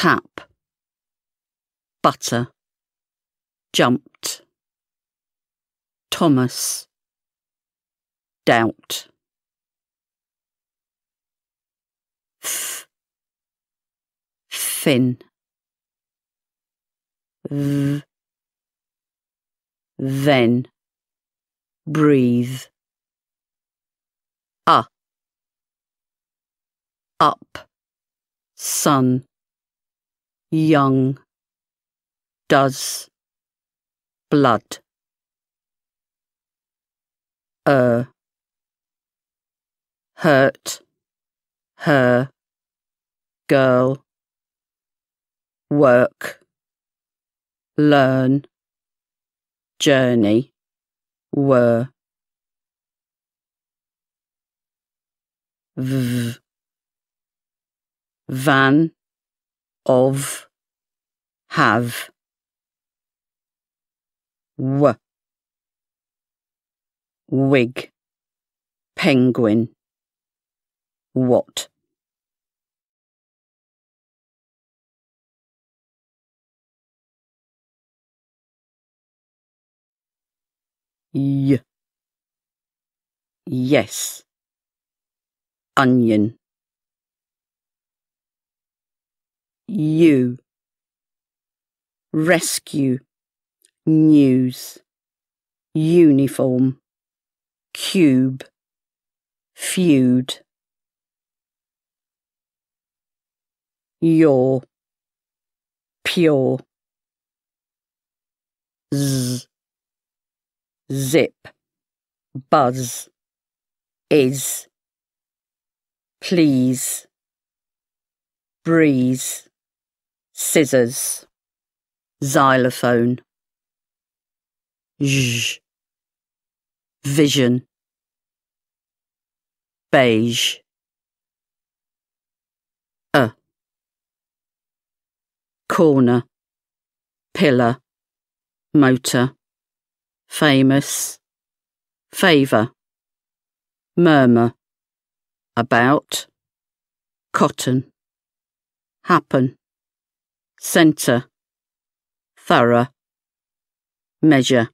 tap, butter, jumped, Thomas, doubt. F, fin. V, then, breathe. A, up, sun young does blood er hurt her girl work learn journey were v van of have w wig penguin what y yes onion you. Rescue. News. Uniform. Cube. Feud. Your. Pure. Z. Zip. Buzz. Is. Please breeze scissors, xylophone, zh, vision, beige, a, corner, pillar, motor, famous, favour, murmur, about, cotton, happen. Centre. Thorough. Measure.